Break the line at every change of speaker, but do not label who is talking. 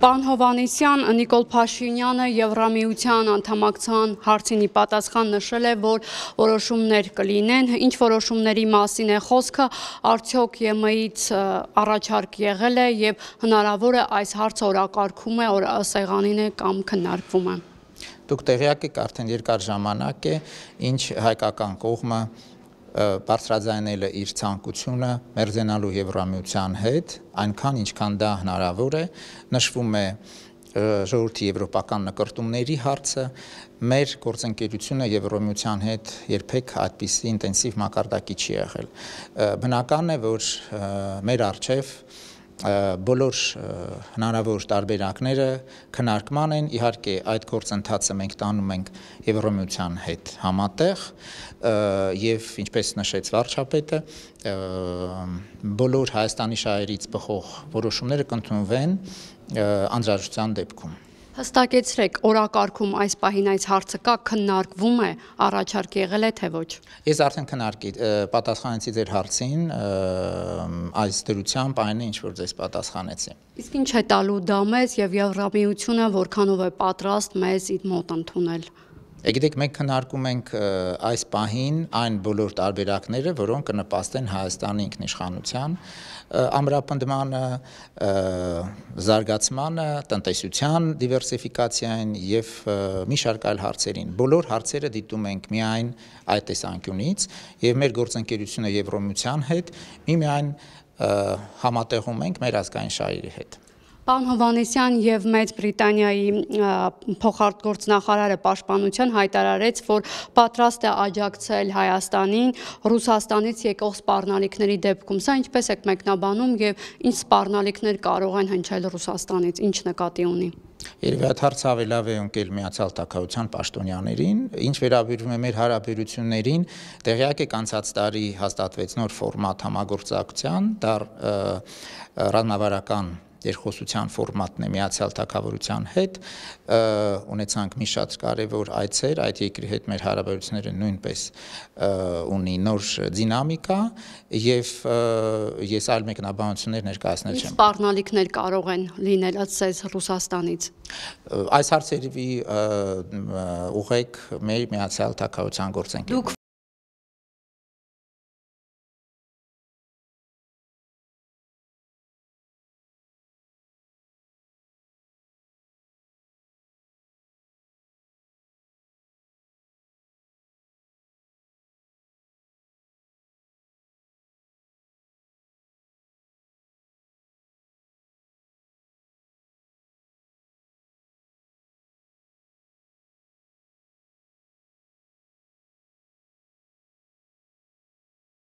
Պան Հովանեսյան Նիկոլ Փաշինյանը Եվրամիության անդամակցան հարցինի պատասխան նշել է, որ որոշումներ կլինեն, ինչ որոշումների մասին է խոսքը, արդյոք ԵՄ-ից առաջարկ եղել է եւ հնարավոր է այս հարցը օրակարգում է, որ սեղանին է կամ քննարկվում է։
Դուք տեղյակ եք արդեն երկար ժամանակ է, ինչ հայկական կողմը բարձրաձայնել է իր ցանկությունը մերձենալու Եվրամիության հետ, այնքան ինչքան դա հնարավոր է, նշվում է ժողովրդի եվրոպական նկարտումների հարցը, մեր գործընկերությունը Եվրոմիության հետ երբեք այդպիսի ինտենսիվ մակարդակի չի եղել։ Բնական է, որ մեր արժեվ բոլոր հնարավոր տարբերակները քննարկման են իհարկե այդ գործընթացը մենք տանում ենք Եվրոմիության հետ համատեղ եւ ինչպես նշեց վարչապետը բոլոր Հայաստանի շահերից բխող որոշումները կընդունվեն անհրաժեշտության դեպքում
Հստակեցրեք, օրակարգում այս պահին այս հարցը կա, քննարկվում է, առաջարկ եղել է թե ոչ։
Ես արդեն քննարկի պատասխանեցի ձեր հարցին, այս դրությամբ այն է, ինչ որ ձեզ պատասխանեցի։
Իսկ ինչ է տալու դա մեզ եւ Եվրամիությունը որքանով է պատրաստ մեզ իր մոտ ընդունել։
Եգիտեք մենք քննարկում ենք այս պահին այն բոլոր տարբերակները, որոնք կնպաստեն Հայաստանի ինքնիշխանության ամրապնդմանը, զարգացմանը, տնտեսության դիվերսիֆիկացիային եւ մի շարք այլ հարցերին։ Բոլոր հարցերը դիտում ենք միայն այդ տեսանկյունից եւ մեր գործընկերությունը Եվրոմիության հետ մի միայն համատեղում ենք մեր ազգային շահերի հետ։
Պարոն Հովանեսյան եւ Մեծ Բրիտանիայի փոխարտգործնախարարը պաշտպանության հայտարարեց, որ պատրաստ է աջակցել Հայաստանին Ռուսաստանից եկող սպառնալիքների դեպքում։ Սա ինչպես եք մեկնաբանում եւ ինչ սպառնալիքներ կարող են հնչել Ռուսաստանից, ինչ նկատի ունի։
Երևի այդ հարցը ավելավ է ընկել միացյալ տակավության պաշտոնյաներին, ինչ վերաբերում է մեր հարաբերություններին, տեղյակ եք անցած տարի հաստատվեց նոր ֆորմատ համագործակցության, դա ռազմավարական երկխոսության ֆորմատն է Միացյալ Թագավորության հետ ունեցանք մի շատ կարևոր այցեր, այդ երկրի հետ մեր հարաբերությունները նույնպես ունի նոր դինամիկա եւ ես այլ մեկնաբանություններ ներկայացնել չեմ։
Սպառնալիքներ կարող են լինել ասես Ռուսաստանից։
Այս հարցերի ուղեք մեր Միացյալ
Թագավորության գործընկերներին։